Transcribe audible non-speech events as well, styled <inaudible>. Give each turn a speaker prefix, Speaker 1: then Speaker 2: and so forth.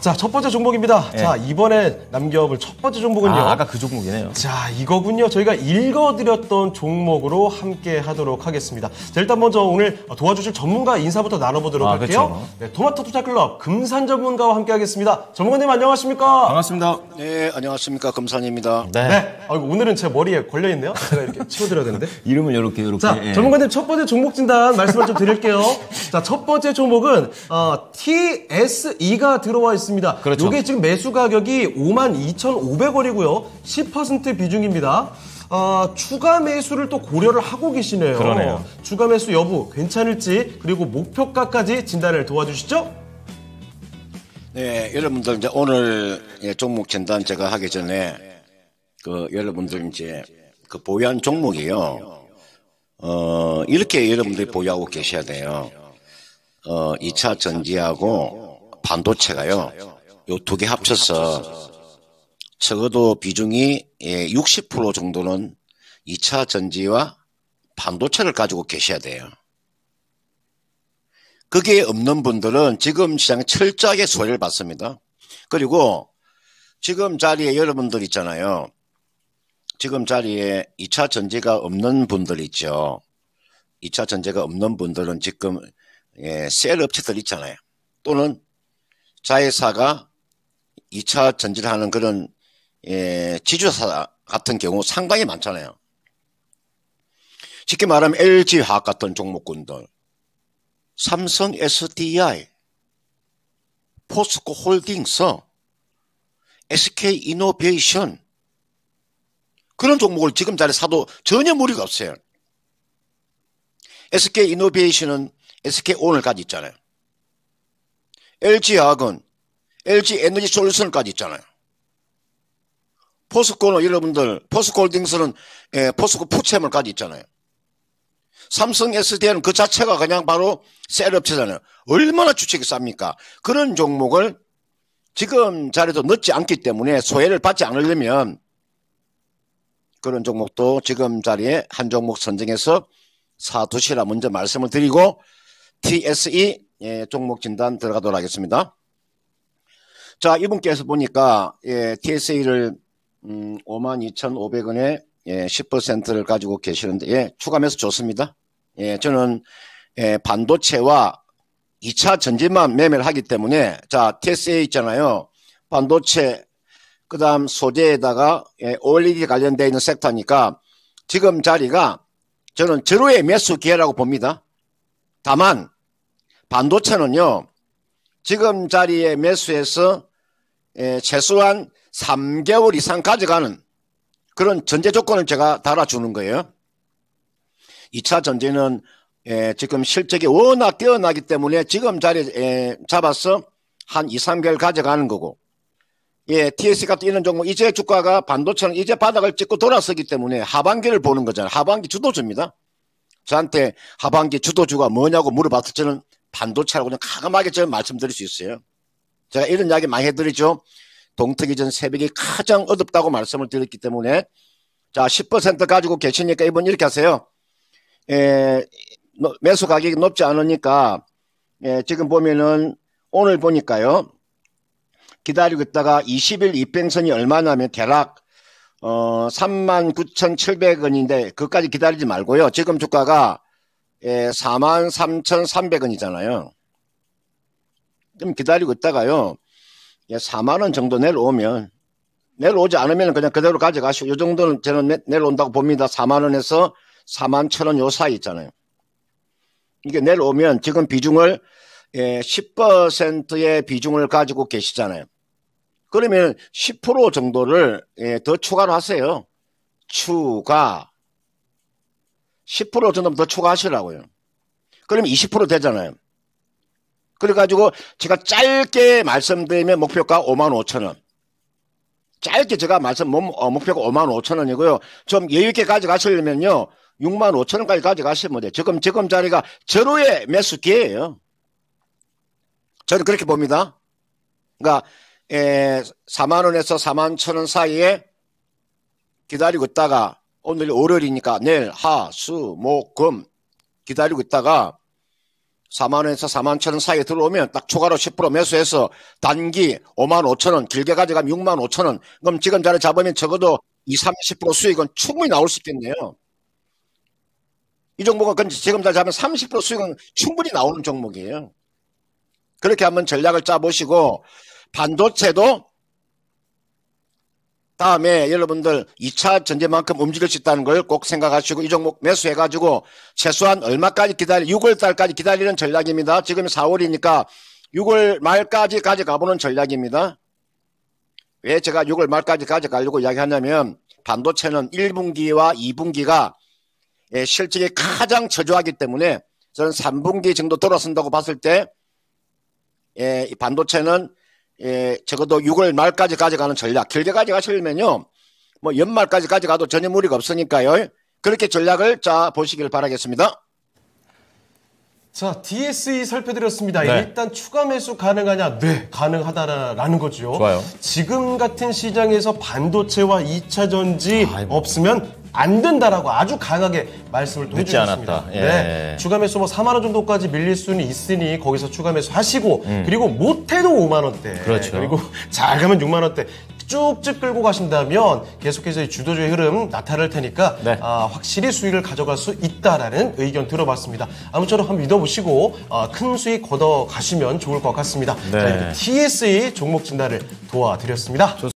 Speaker 1: 자, 첫 번째 종목입니다. 예. 자, 이번에 남겨볼 첫 번째 종목은요. 아, 까그 종목이네요. 자, 이거군요. 저희가 읽어드렸던 종목으로 함께 하도록 하겠습니다. 자, 일단 먼저 오늘 도와주실 전문가 인사부터 나눠보도록 아, 할게요. 그렇 네, 토마토 투자클럽 금산 전문가와 함께 하겠습니다. 전문가님 안녕하십니까?
Speaker 2: 반갑습니다. 네, 안녕하십니까. 금산입니다. 네. 네.
Speaker 1: 아이고, 오늘은 제 머리에 걸려있네요. 제가 이렇게 <laughs> 치워드려야 되는데.
Speaker 2: 이름을 이렇게, 이렇게. 자, 예. 전문가님
Speaker 1: 첫 번째 종목 진단 말씀을 좀 드릴게요. <laughs> 자, 첫 번째 종목은 어, TSE가 들어와 있습니다. 그렇죠. 이게 지금 매수 가격이 52,500원이고요. 10% 비중입니다. 아, 추가 매수를 또 고려를 하고 계시네요. 그러네요. 추가 매수 여부 괜찮을지 그리고 목표가까지 진단을 도와주시죠.
Speaker 2: 네, 여러분들 이제 오늘 예, 종목 진단 제가 하기 전에 그 여러분들 이제 그 보유한 종목이요. 어, 이렇게 여러분들이 보유하고 계셔야 돼요. 어, 2차 전지하고 반도체가요. 요 두 개 합쳐서 적어도 비중이 60% 예, 정도는 2차 전지와 반도체를 가지고 계셔야 돼요. 그게 없는 분들은 지금 시장 에 철저하게 소외를 받습니다. 그리고 지금 자리에 여러분들 있잖아요. 지금 자리에 2차 전지가 없는 분들 있죠. 2차 전지가 없는 분들은 지금 예, 셀 업체들 있잖아요. 또는 자회사가 2차 전지를 하는 그런 예, 지주사 같은 경우 상당히 많잖아요. 쉽게 말하면 LG화학 같은 종목군들, 삼성 SDI, 포스코 홀딩스, SK 이노베이션 그런 종목을 지금 자리 사도 전혀 무리가 없어요. SK 이노베이션은 SK 오늘까지 있잖아요. LG화학은 LG에너지 솔루션까지 있잖아요. 포스코는 여러분들 포스코홀딩스는 예, 포스코 푸체물까지 있잖아요. 삼성 SDN 그 자체가 그냥 바로 셀업체잖아요. 얼마나 주책이 쌉니까? 그런 종목을 지금 자리도 넣지 않기 때문에 소외를 받지 않으려면 그런 종목도 지금 자리에 한 종목 선정해서 사두시라 먼저 말씀을 드리고 TSE 예, 종목 진단 들어가도록 하겠습니다. 자, 이분께서 보니까 예, TSA를 음, 52,500원에 예, 10%를 가지고 계시는데 예, 추가하면서 좋습니다. 예, 저는 예, 반도체와 2차 전지만 매매를 하기 때문에 자, TSA 있잖아요. 반도체 그다음 소재에다가 예, OLED 관련되어 있는 섹터니까 지금 자리가 저는 제로의 매수 기회라고 봅니다. 다만 반도체는요, 지금 자리에 매수해서 최소한 3개월 이상 가져가는 그런 전제 조건을 제가 달아주는 거예요. 2차 전제는 지금 실적이 워낙 뛰어나기 때문에 지금 자리에 잡아서 한 2, 3개월 가져가는 거고, 예, TSE 같은 이런 종목, 이제 주가가 반도체는 이제 바닥을 찍고 돌아서기 때문에 하반기를 보는 거잖아요. 하반기 주도주입니다. 저한테 하반기 주도주가 뭐냐고 물어봤을 때는 반도체라고 그냥 가감하게 저는 말씀드릴 수 있어요. 제가 이런 이야기 많이 해드리죠. 동특이 전 새벽이 가장 어둡다고 말씀을 드렸기 때문에 자, 10% 가지고 계시니까 이번 이렇게 하세요. 에, 예, 매수 가격이 높지 않으니까 예, 지금 보면은 오늘 보니까요. 기다리고 있다가 20일 이평선이 얼마냐면 대략 어 39,700원인데 그까지 기다리지 말고요. 지금 주가가 예, 43,300원이잖아요. 좀 기다리고 있다가요. 예, 4만 원 정도 내려오면 내려오지 않으면 그냥 그대로 가져가시고 요 정도는 저는 내려온다고 봅니다. 4만 원에서 4만 천원요 사이 있잖아요. 이게 내려오면 지금 비중을 예, 10%의 비중을 가지고 계시잖아요. 그러면 10% 정도를 예, 더 추가로 하세요. 추가 10% 정도 더 추가하시라고요. 그러면 20% 되잖아요. 그래가지고 제가 짧게 말씀드리면 목표가 5만 5천 원. 짧게 제가 말씀 어, 목표가 5만 5천 원이고요. 좀 여유 있게 가져가시려면요. 6만 5천 원까지 가져가시면 돼요. 지금 지금 자리가 제로의 매수 기회예요. 저는 그렇게 봅니다. 그러니까 에, 예, 4만 원에서 4만 천 원 사이에 기다리고 있다가 오늘 월요일이니까 내일 하, 수, 목, 금 기다리고 있다가 4만원에서 4만 천 원 사이에 들어오면 딱초과로10% 매수해서 단기 5만 5천원 길게 가져가면 6만 5천원 그럼 지금 자리 잡으면 적어도 20, 30% 수익은 충분히 나올 수 있겠네요. 이 종목은 그럼 지금 자리 잡으면 30% 수익은 충분히 나오는 종목이에요. 그렇게 한번 전략을 짜보시고 반도체도 다음에 여러분들 2차 전제만큼 움직일 수 있다는 걸 꼭 생각하시고 이 종목 매수해가지고 최소한 얼마까지 기다리, 6월 달까지 기다리는 전략입니다. 지금 4월이니까 6월 말까지 가져가보는 전략입니다. 왜 제가 6월 말까지 가져가려고 이야기하냐면 반도체는 1분기와 2분기가 예, 실적이 가장 저조하기 때문에 저는 3분기 정도 돌아선다고 봤을 때 예, 반도체는 예, 적어도 6월 말까지 가져가는 전략, 결제까지 가시려면요뭐 연말까지 가져가도 전혀 무리가 없으니까요. 그렇게 전략을 자 보시길 바라겠습니다.
Speaker 1: 자, DSE 살펴드렸습니다. 네. 일단 추가 매수 가능하냐? 네, 가능하다라는 거죠. 좋아요. 지금 같은 시장에서 반도체와 2차 전지 아 없으면 안 된다라고 아주 강하게 말씀을 또 늦지 습니다 않았다. 예. 네. 추가 매수 뭐 4만 원 정도까지 밀릴 수는 있으니 거기서 추가 매수 하시고 음. 그리고 못해도 5만 원대. 그렇죠. 그리고 <laughs> 잘 가면 6만 원대. 쭉쭉 끌고 가신다면 계속해서 주도주의 흐름 나타날 테니까 네. 아, 확실히 수익을 가져갈 수 있다라는 의견 들어봤습니다. 아무쪼록 한번 믿어보시고 아, 큰 수익 걷어 가시면 좋을 것 같습니다. 네. 자, 이렇게 TSE 종목 진단을 도와드렸습니다. 좋습니다.